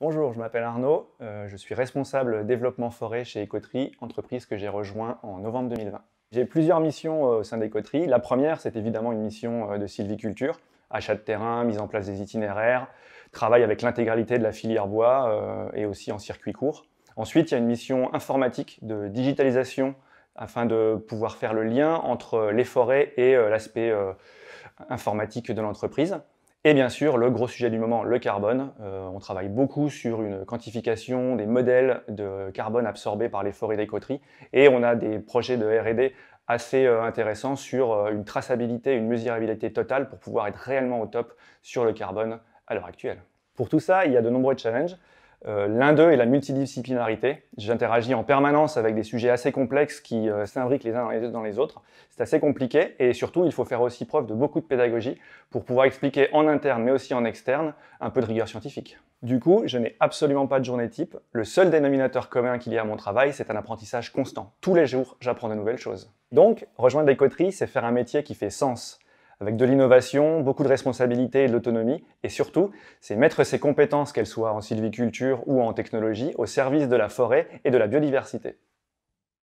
Bonjour, je m'appelle Arnaud, euh, je suis responsable développement forêt chez Ecoterie, entreprise que j'ai rejoint en novembre 2020. J'ai plusieurs missions euh, au sein d'Ecoterie. La première, c'est évidemment une mission euh, de sylviculture, achat de terrain, mise en place des itinéraires, travail avec l'intégralité de la filière bois et aussi en circuit court. Ensuite, il y a une mission informatique de digitalisation afin de pouvoir faire le lien entre les forêts et l'aspect informatique de l'entreprise. Et bien sûr, le gros sujet du moment, le carbone. Euh, on travaille beaucoup sur une quantification des modèles de carbone absorbés par les forêts coteries. et on a des projets de RD assez euh, intéressants sur euh, une traçabilité, une mesurabilité totale pour pouvoir être réellement au top sur le carbone à l'heure actuelle. Pour tout ça, il y a de nombreux challenges. Euh, l'un d'eux est la multidisciplinarité. J'interagis en permanence avec des sujets assez complexes qui euh, s'imbriquent les uns dans les, autres. C'est assez compliqué et surtout, il faut faire aussi preuve de beaucoup de pédagogie pour pouvoir expliquer en interne mais aussi en externe un peu de rigueur scientifique. Du coup, je n'ai absolument pas de journée type. Le seul dénominateur commun qu'il y a à mon travail, c'est un apprentissage constant. Tous les jours, j'apprends de nouvelles choses. Donc, rejoindre les coteries, c'est faire un métier qui fait sens avec de l'innovation, beaucoup de responsabilité et de l'autonomie, et surtout, c'est mettre ses compétences, qu'elles soient en sylviculture ou en technologie, au service de la forêt et de la biodiversité.